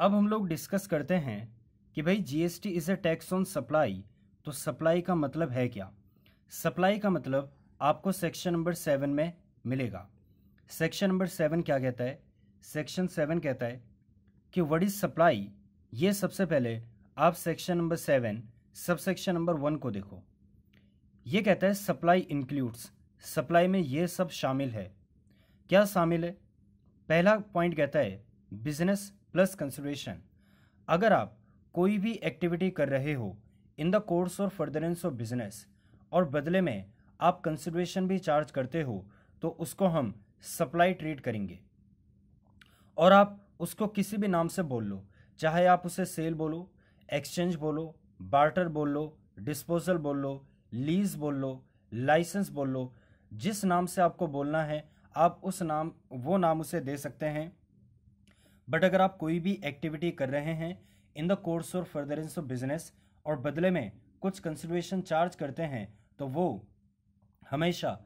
अब हम लोग डिस्कस करते हैं कि भाई GST is a tax on supply तो सप्लाई का मतलब है क्या सप्लाई का मतलब आपको सेक्शन नंबर सेवन में मिलेगा सेक्शन नंबर सेवन क्या कहता है सेक्शन सेवन कहता है कि वट इज़ सप्लाई ये सबसे पहले आप section number seven sub section number one को देखो ये कहता है सप्लाई इंक्लूड्स सप्लाई में ये सब शामिल है क्या शामिल है पहला पॉइंट कहता है बिजनेस प्लस कंसिडरेशन अगर आप कोई भी एक्टिविटी कर रहे हो इन द कोर्स और फर्दरेंस ऑफ बिजनेस और बदले में आप कंसिडरेशन भी चार्ज करते हो तो उसको हम सप्लाई ट्रीट करेंगे और आप उसको किसी भी नाम से बोल लो चाहे आप उसे सेल बोलो एक्सचेंज बोलो बार्टर बोल लो डिस्पोजल बोल लो लीज बोल लो लाइसेंस बोल लो जिस नाम से आपको बोलना है आप उस नाम वो नाम उसे दे सकते हैं बट अगर आप कोई भी एक्टिविटी कर रहे हैं इन द कोर्स और फर्दरेंस ऑफ बिजनेस और बदले में कुछ कंसिडरेशन चार्ज करते हैं तो वो हमेशा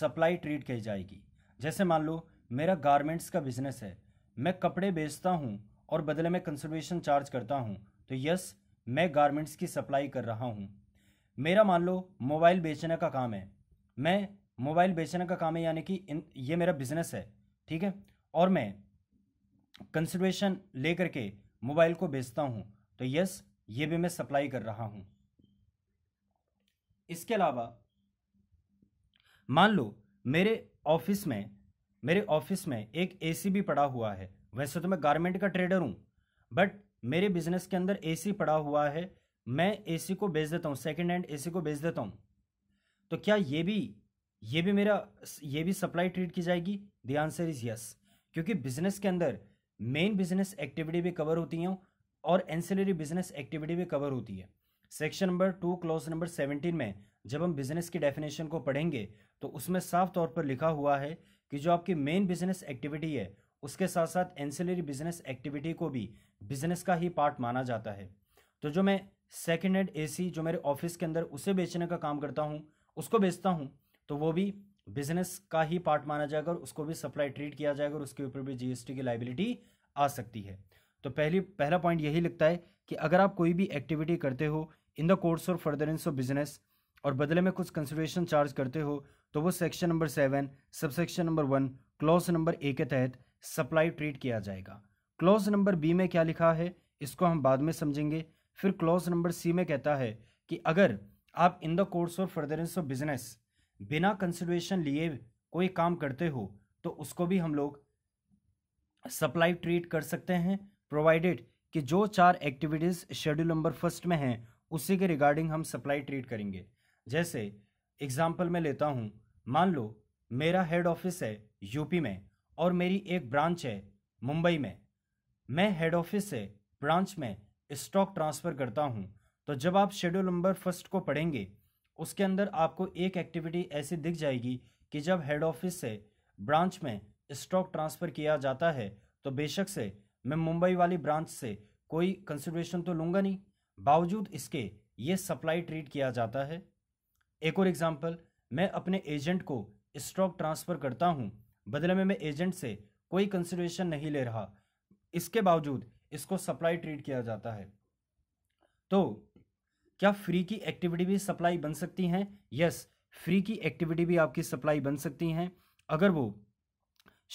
सप्लाई ट्रीट की जाएगी जैसे मान लो मेरा गारमेंट्स का बिजनेस है मैं कपड़े बेचता हूँ और बदले में कंसिडरेशन चार्ज करता हूँ तो यस मैं गारमेंट्स की सप्लाई कर रहा हूँ मेरा मान लो मोबाइल बेचने का काम है मैं मोबाइल बेचने का काम है यानी कि ये मेरा बिजनेस है ठीक है और मैं कंसिडरेशन ले करके मोबाइल को बेचता हूँ तो यस ये भी मैं सप्लाई कर रहा हूँ इसके अलावा मान लो मेरे ऑफिस में मेरे ऑफिस में एक एसी भी पड़ा हुआ है वैसे तो मैं गारमेंट का ट्रेडर हूँ बट मेरे बिजनेस के अंदर एसी पड़ा हुआ है मैं एसी को बेच देता हूँ सेकेंड हैंड एसी को बेच देता हूँ तो क्या ये भी ये भी मेरा ये भी सप्लाई ट्रीट की जाएगी द आंसर इज़ यस क्योंकि बिजनेस के अंदर मेन बिजनेस एक्टिविटी भी कवर होती हैं और एंसिलरी बिजनेस एक्टिविटी भी कवर होती है section number two clause number seventeen में जब हम बिजनेस की डेफिनेशन को पढ़ेंगे तो उसमें साफ तौर पर लिखा हुआ है कि जो आपकी मेन बिजनेस एक्टिविटी है उसके साथ साथ एंसिलरी बिजनेस एक्टिविटी को भी बिजनेस का ही पार्ट माना जाता है तो जो मैं सेकेंड हैंड ए जो मेरे ऑफिस के अंदर उसे बेचने का काम करता हूँ उसको बेचता हूँ तो वो भी बिजनेस का ही पार्ट माना जाएगा और उसको भी सप्लाई ट्रीट किया जाएगा और उसके ऊपर भी जीएसटी की लाइबिलिटी आ सकती है तो पहली पहला पॉइंट यही लगता है कि अगर आप कोई भी एक्टिविटी करते हो इन द कोर्स और फर्दरेंस ऑफ बिजनेस और बदले में कुछ कंसिडरेशन चार्ज करते हो तो वो section number seven subsection number one clause number A के तहत सप्लाई ट्रीट किया जाएगा क्लॉज नंबर बी में क्या लिखा है इसको हम बाद में समझेंगे फिर क्लॉज नंबर सी में कहता है कि अगर आप इन द कोर्स और फर्दरेंस ऑफ बिजनेस बिना कंसिडरेशन लिए कोई काम करते हो तो उसको भी हम लोग सप्लाई ट्रीट कर सकते हैं प्रोवाइडेड कि जो चार एक्टिविटीज़ शेड्यूल नंबर फर्स्ट में हैं उसी के रिगार्डिंग हम सप्लाई ट्रीट करेंगे जैसे एग्जाम्पल मैं लेता हूँ मान लो मेरा हेड ऑफिस है यूपी में और मेरी एक ब्रांच है मुंबई में मैं हेड ऑफिस से ब्रांच में स्टॉक ट्रांसफ़र करता हूँ तो जब आप शेड्यूल नंबर फर्स्ट को पढ़ेंगे उसके अंदर आपको एक एक्टिविटी ऐसी दिख जाएगी कि जब हेड ऑफिस से ब्रांच में स्टॉक ट्रांसफ़र किया जाता है तो बेशक से मैं मुंबई वाली ब्रांच से कोई कंसिड्रेशन तो लूँगा नहीं बावजूद इसके ये सप्लाई ट्रीट किया जाता है एक और एग्ज़ाम्पल मैं अपने एजेंट को स्टॉक ट्रांसफ़र करता हूँ बदले में मैं एजेंट से कोई कंसिडरेशन नहीं ले रहा इसके बावजूद इसको सप्लाई ट्रीट किया जाता है तो क्या फ्री की एक्टिविटी भी सप्लाई बन सकती हैं यस फ्री की एक्टिविटी भी आपकी सप्लाई बन सकती हैं अगर वो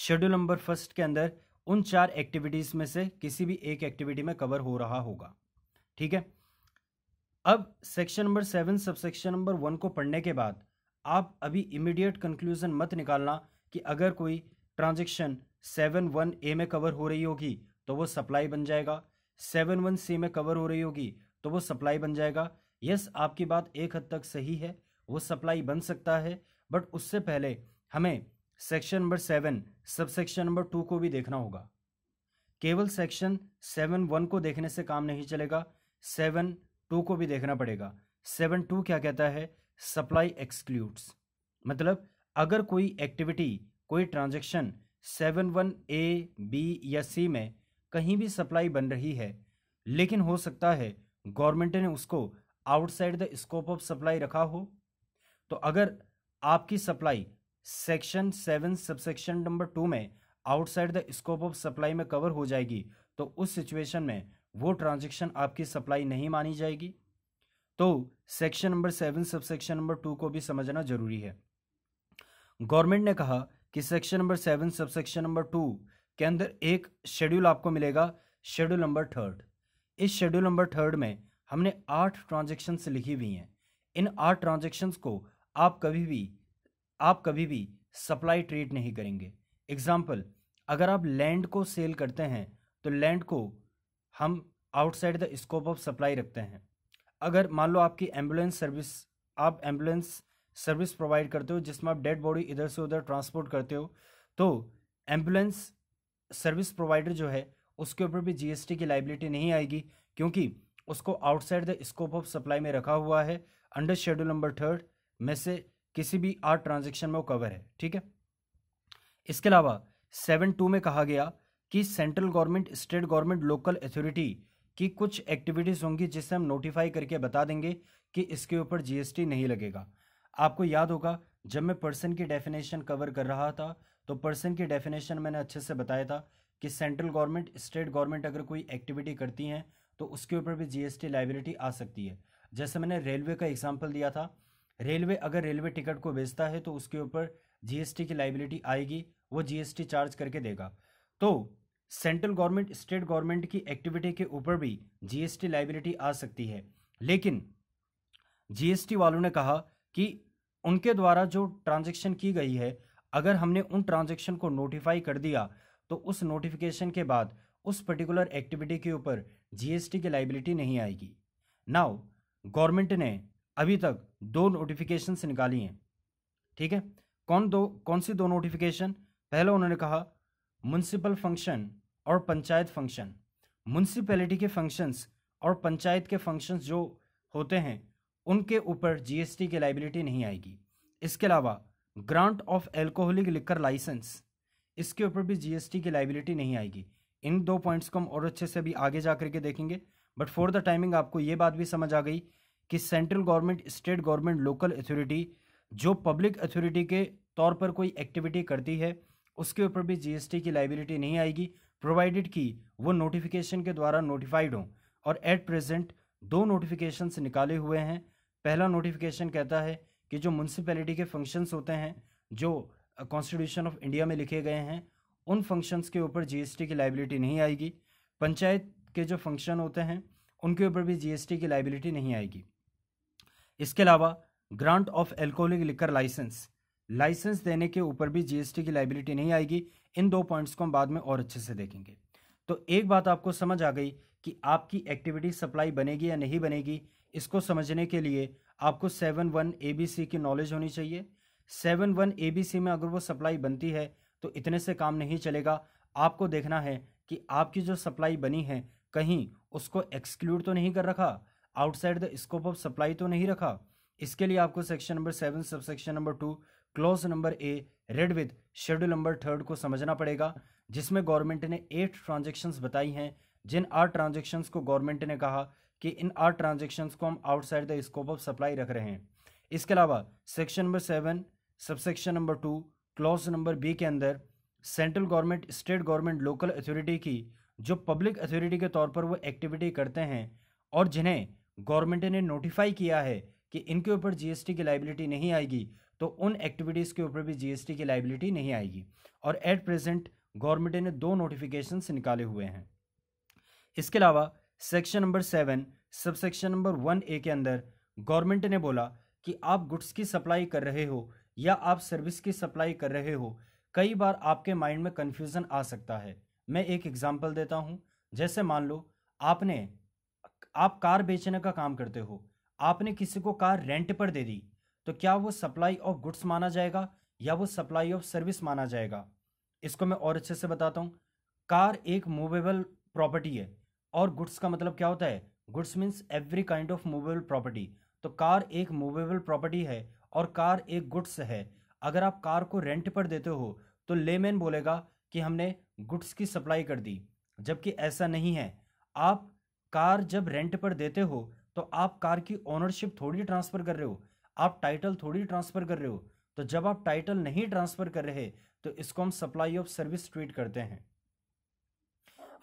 शेड्यूल नंबर फर्स्ट के अंदर उन चार एक्टिविटीज़ में से किसी भी एक एक्टिविटी में कवर हो रहा होगा ठीक है अब section number seven sub section number one को पढ़ने के बाद आप अभी इमीडिएट कंक्लूजन मत निकालना कि अगर कोई ट्रांजेक्शन सेवन वन ए में कवर हो रही होगी तो वो सप्लाई बन जाएगा सेवन वन सी में कवर हो रही होगी तो वो सप्लाई बन जाएगा यस आपकी बात एक हद तक सही है वो सप्लाई बन सकता है बट उससे पहले हमें section number seven sub section number two को भी देखना होगा केवल सेक्शन सेवन वन को देखने से काम नहीं चलेगा सेवन टू को भी देखना पड़ेगा सेवन टू क्या कहता है सप्लाई एक्सक्लूड्स मतलब अगर कोई एक्टिविटी कोई transaction seven one A B या सी में कहीं भी सप्लाई बन रही है लेकिन हो सकता है गवर्नमेंट ने उसको outside the scope of supply रखा हो तो अगर आपकी supply section seven subsection number two में outside the scope of supply में कवर हो जाएगी तो उस सिचुएशन में वो ट्रांजेक्शन आपकी सप्लाई नहीं मानी जाएगी तो section number seven subsection number two को भी समझना जरूरी है गवर्नमेंट ने कहा कि section number seven subsection number two के अंदर एक शेड्यूल आपको मिलेगा शेड्यूल नंबर थर्ड इस शेड्यूल नंबर थर्ड में हमने आठ ट्रांजेक्शन्स लिखी हुई हैं इन आठ ट्रांजेक्शन्स को आप कभी भी आप कभी भी सप्लाई ट्रेड नहीं करेंगे एग्जाम्पल अगर आप लैंड को सेल करते हैं तो लैंड को हम outside the scope of supply रखते हैं अगर मान लो आपकी एम्बुलेंस सर्विस आप एम्बुलेंस सर्विस प्रोवाइड करते हो जिसमें आप डेड बॉडी इधर से उधर ट्रांसपोर्ट करते हो तो एम्बुलेंस सर्विस प्रोवाइडर जो है उसके ऊपर भी जीएसटी की लाइबिलिटी नहीं आएगी क्योंकि उसको outside the scope of supply में रखा हुआ है अंडर शेड्यूल नंबर थर्ड में से किसी भी आठ ट्रांजेक्शन में वो कवर है ठीक है इसके अलावा सेवन टू में कहा गया कि central government state government local authority की कुछ एक्टिविटीज़ होंगी जिससे हम नोटिफाई करके बता देंगे कि इसके ऊपर जीएसटी नहीं लगेगा आपको याद होगा जब मैं पर्सन की डेफिनेशन कवर कर रहा था तो पर्सन की डेफिनेशन मैंने अच्छे से बताया था कि सेंट्रल गवर्नमेंट स्टेट गवर्नमेंट अगर कोई एक्टिविटी करती हैं तो उसके ऊपर भी जीएसटी लाइबिलिटी आ सकती है जैसे मैंने रेलवे का एग्जाम्पल दिया था रेलवे अगर रेलवे टिकट को बेचता है तो उसके ऊपर जीएसटी की लाइबिलिटी आएगी वो जीएसटी चार्ज करके देगा तो सेंट्रल गवर्नमेंट स्टेट गवर्नमेंट की एक्टिविटी के ऊपर भी जीएसटी लाइबिलिटी आ सकती है लेकिन जीएसटी वालों ने कहा कि उनके द्वारा जो ट्रांजेक्शन की गई है अगर हमने उन ट्रांजेक्शन को नोटिफाई कर दिया तो उस नोटिफिकेशन के बाद उस पर्टिकुलर एक्टिविटी के ऊपर जीएसटी की लाइबिलिटी नहीं आएगी नाउ गवर्नमेंट ने अभी तक दो नोटिफिकेशन निकाली हैं ठीक है कौन दो कौन सी दो नोटिफिकेशन पहले उन्होंने कहा म्यूनसिपल फंक्शन और पंचायत फंक्शन म्यूनसिपैलिटी के फंक्शंस और पंचायत के फंक्शंस जो होते हैं उनके ऊपर जीएसटी की लाइबिलिटी नहीं आएगी इसके अलावा grant of alcoholic liquor licence इसके ऊपर भी जीएसटी की लाइबिलिटी नहीं आएगी इन दो पॉइंट्स को हम और अच्छे से भी आगे जा करके देखेंगे बट फॉर द टाइमिंग आपको ये बात भी समझ आ गई कि central government state government local authority जो पब्लिक अथॉरिटी के तौर पर कोई एक्टिविटी करती है उसके ऊपर भी जीएसटी की लाइबिलिटी नहीं आएगी प्रोवाइडेड कि वो नोटिफिकेशन के द्वारा नोटिफाइड हों और एट प्रेजेंट दो नोटिफिकेशन निकाले हुए हैं पहला नोटिफिकेशन कहता है कि जो म्यूनसिपैलिटी के फंक्शंस होते हैं जो कॉन्स्टिट्यूशन ऑफ इंडिया में लिखे गए हैं उन फंक्शंस के ऊपर जीएसटी की लाइबिलिटी नहीं आएगी पंचायत के जो फंक्शन होते हैं उनके ऊपर भी जीएसटी की लाइबिलिटी नहीं आएगी इसके अलावा grant of alcoholic liquor licence licence देने के ऊपर भी जीएसटी की लाइबिलिटी नहीं आएगी इन दो पॉइंट्स को हम बाद में और अच्छे से देखेंगे तो एक बात आपको समझ आ गई कि आपकी एक्टिविटी सप्लाई बनेगी या नहीं बनेगी इसको समझने के लिए आपको seven one A B C की नॉलेज होनी चाहिए seven one A B C में अगर वो सप्लाई बनती है तो इतने से काम नहीं चलेगा आपको देखना है कि आपकी जो सप्लाई बनी है कहीं उसको एक्सक्लूड तो नहीं कर रखा outside the scope of supply तो नहीं रखा इसके लिए आपको section number seven sub section number two clause number A read with schedule number third को समझना पड़ेगा जिसमें गवर्नमेंट ने एट ट्रांजेक्शन्स बताई हैं जिन आठ ट्रांजेक्शन्स को गवर्नमेंट ने कहा कि इन आठ ट्रांजेक्शन्स को हम outside the scope of supply रख रहे हैं इसके अलावा section number seven section number two clause number B के अंदर central government state government local authority की जो पब्लिक अथॉरिटी के तौर पर वो एक्टिविटी करते हैं और जिन्हें गवर्नमेंट ने नोटिफाई किया है कि इनके ऊपर जीएसटी की लाइबिलिटी नहीं आएगी तो उन एक्टिविटीज़ के ऊपर भी जीएसटी की लाइबिलिटी नहीं आएगी और एट प्रेजेंट गवर्नमेंट ने दो नोटिफिकेशन निकाले हुए हैं इसके अलावा section number seven sub section number one A के अंदर गवर्नमेंट ने बोला कि आप गुड्स की सप्लाई कर रहे हो या आप सर्विस की सप्लाई कर रहे हो कई बार आपके माइंड में कन्फ्यूज़न आ सकता है मैं एक एग्जाम्पल देता हूँ जैसे मान लो आपने आप कार बेचने का काम करते हो आपने किसी को कार रेंट पर दे दी तो क्या वो सप्लाई ऑफ गुड्स माना जाएगा या वो सप्लाई ऑफ सर्विस माना जाएगा इसको मैं और अच्छे से बताता हूँ कार एक मूवेबल प्रॉपर्टी है और गुड्स का मतलब क्या होता है goods means every kind of movable property तो कार एक मूवेबल प्रॉपर्टी है और कार एक गुड्स है अगर आप कार को रेंट पर देते हो तो लेमैन बोलेगा कि हमने गुड्स की सप्लाई कर दी जबकि ऐसा नहीं है आप कार जब रेंट पर देते हो तो आप कार की ओनरशिप थोड़ी ट्रांसफ़र कर रहे हो आप टाइटल थोड़ी ट्रांसफ़र कर रहे हो तो जब आप टाइटल नहीं ट्रांसफ़र कर रहे तो इसको हम सप्लाई ऑफ सर्विस ट्रीट करते हैं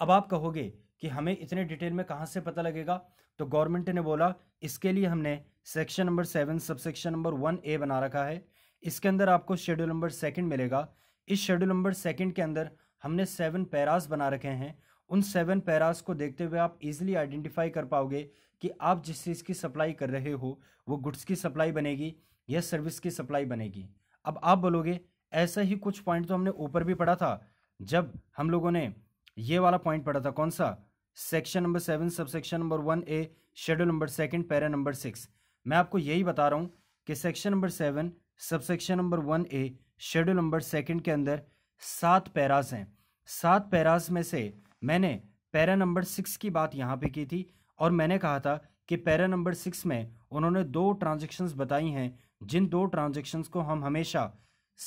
अब आप कहोगे कि हमें इतने डिटेल में कहाँ से पता लगेगा तो गवर्नमेंट ने बोला इसके लिए हमने section number seven sub section number one A बना रखा है इसके अंदर आपको शेड्यूल नंबर सेकंड मिलेगा इस शेड्यूल नंबर सेकंड के अंदर हमने सेवन पैराज बना रखे हैं उन सेवन पैरास को देखते हुए आप इजीली आइडेंटिफाई कर पाओगे कि आप जिस चीज़ की सप्लाई कर रहे हो वो गुड्स की सप्लाई बनेगी या सर्विस की सप्लाई बनेगी अब आप बोलोगे ऐसा ही कुछ पॉइंट तो हमने ऊपर भी पढ़ा था जब हम लोगों ने ये वाला पॉइंट पढ़ा था कौन सा section number seven sub section number one A schedule number second para number six मैं आपको यही बता रहा हूँ कि section number seven sub section number one A schedule number second के अंदर सात पैरास हैं सात पैरास में से मैंने पैरा नंबर सिक्स की बात यहाँ पे की थी और मैंने कहा था कि पैरा नंबर सिक्स में उन्होंने दो ट्रांजेक्शन्स बताई हैं जिन दो ट्रांजेक्शन्स को हम हमेशा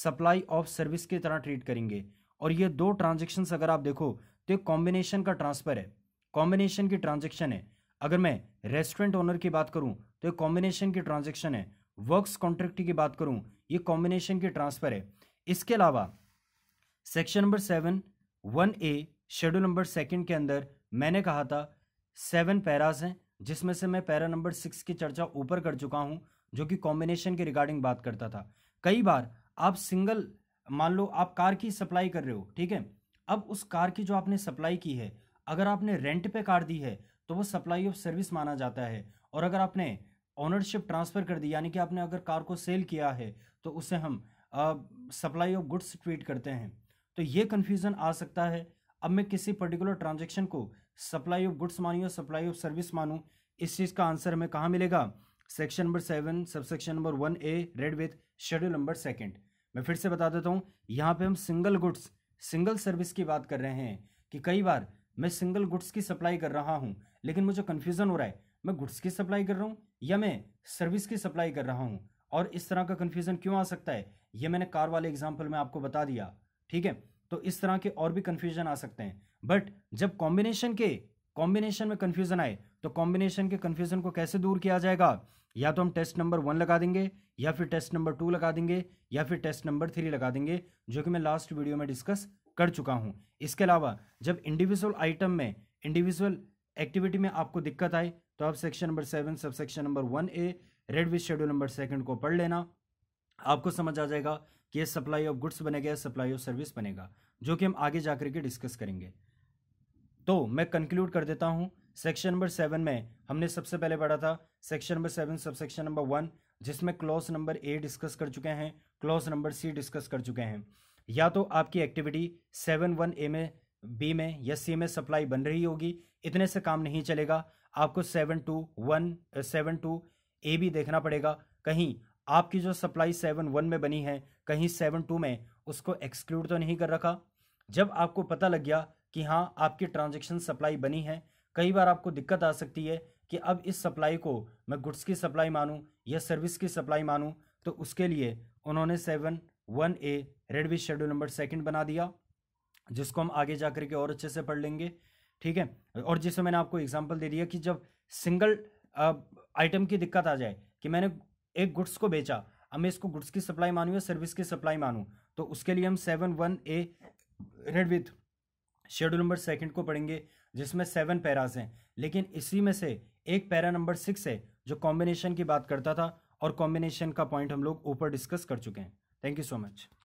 सप्लाई ऑफ सर्विस की तरह ट्रीट करेंगे और ये दो ट्रांजेक्शन्स अगर आप देखो तो एक कॉम्बिनेशन का ट्रांसफ़र है कॉम्बिनेशन की ट्रांजेक्शन है अगर मैं रेस्टोरेंट ओनर की बात करूँ तो एक कॉम्बिनेशन की ट्रांजेक्शन है वर्क्स कॉन्ट्रैक्ट की बात करूँ ये कॉम्बिनेशन की ट्रांसफ़र है इसके अलावा section number seven one A schedule number second के अंदर मैंने कहा था सेवन पैराज हैं जिसमें से मैं पैरा नंबर सिक्स की चर्चा ऊपर कर चुका हूं जो कि कॉम्बिनेशन के रिगार्डिंग बात करता था कई बार आप सिंगल मान लो आप कार की सप्लाई कर रहे हो ठीक है अब उस कार की जो आपने सप्लाई की है अगर आपने रेंट पे कार दी है तो वो सप्लाई ऑफ सर्विस माना जाता है और अगर आपने ऑनरशिप ट्रांसफ़र कर दी यानी कि आपने अगर कार को सेल किया है तो उसे हम सप्लाई ऑफ गुड्स ट्रीट करते हैं तो ये कन्फ्यूज़न आ सकता है अब मैं किसी पर्टिकुलर ट्रांजेक्शन को सप्लाई ऑफ गुड्स मानूँ सप्लाई ऑफ सर्विस मानूँ इस चीज़ का आंसर हमें कहाँ मिलेगा section number seven section number one A read with schedule number second मैं फिर से बता देता हूँ यहाँ पे हम सिंगल गुड्स सिंगल सर्विस की बात कर रहे हैं कि कई बार मैं सिंगल गुड्स की सप्लाई कर रहा हूँ लेकिन मुझे कन्फ्यूज़न हो रहा है मैं गुड्स की सप्लाई कर रहा हूँ या मैं सर्विस की सप्लाई कर रहा हूँ और इस तरह का कन्फ्यूज़न क्यों आ सकता है ये मैंने कार वाले एग्जाम्पल में आपको बता दिया ठीक है तो इस तरह के और भी कन्फ्यूजन आ सकते हैं बट जब कॉम्बिनेशन के कॉम्बिनेशन में कन्फ्यूजन आए तो कॉम्बिनेशन के कन्फ्यूजन को कैसे दूर किया जाएगा या तो हम टेस्ट नंबर वन लगा देंगे या फिर टेस्ट नंबर टू लगा देंगे या फिर टेस्ट नंबर थ्री लगा देंगे जो कि मैं लास्ट वीडियो में डिस्कस कर चुका हूँ इसके अलावा जब इंडिविजुअल आइटम में इंडिविजुअल एक्टिविटी में आपको दिक्कत आए तो आप section number seven sub section number one A read with schedule number second को पढ़ लेना आपको समझ आ जाएगा कि सप्लाई ऑफ गुड्स बनेगा या सप्लाई ऑफ सर्विस बनेगा जो कि हम आगे जा करके डिस्कस करेंगे तो मैं कंक्लूड कर देता हूँ सेक्शन नंबर सेवन में हमने सबसे पहले पढ़ा था section number seven sub section number one जिसमें क्लॉज नंबर ए डिस्कस कर चुके हैं क्लॉज नंबर सी डिस्कस कर चुके हैं या तो आपकी एक्टिविटी सेवन वन ए में बी में या सी में सप्लाई बन रही होगी इतने से काम नहीं चलेगा आपको seven two one seven two A भी देखना पड़ेगा कहीं आपकी जो सप्लाई सेवन वन में बनी है कहीं सेवन टू में उसको एक्सक्लूड तो नहीं कर रखा जब आपको पता लग गया कि हाँ आपकी ट्रांजेक्शन सप्लाई बनी है कई बार आपको दिक्कत आ सकती है कि अब इस सप्लाई को मैं गुड्स की सप्लाई मानूँ या सर्विस की सप्लाई मानूँ तो उसके लिए उन्होंने seven one A read with schedule number second बना दिया जिसको हम आगे जा करके और अच्छे से पढ़ लेंगे ठीक है और जिसमें मैंने आपको एग्जाम्पल दे दिया कि जब सिंगल आइटम की दिक्कत आ जाए कि मैंने एक गुड्स को बेचा अब मैं इसको गुड्स की सप्लाई मानूँ या सर्विस की सप्लाई मानूँ तो उसके लिए हम seven one A read with schedule number second को पढ़ेंगे जिसमें सेवन पैराज हैं लेकिन इसी में से एक पैरा नंबर सिक्स है जो कॉम्बिनेशन की बात करता था और कॉम्बिनेशन का पॉइंट हम लोग ऊपर डिस्कस कर चुके हैं थैंक यू सो मच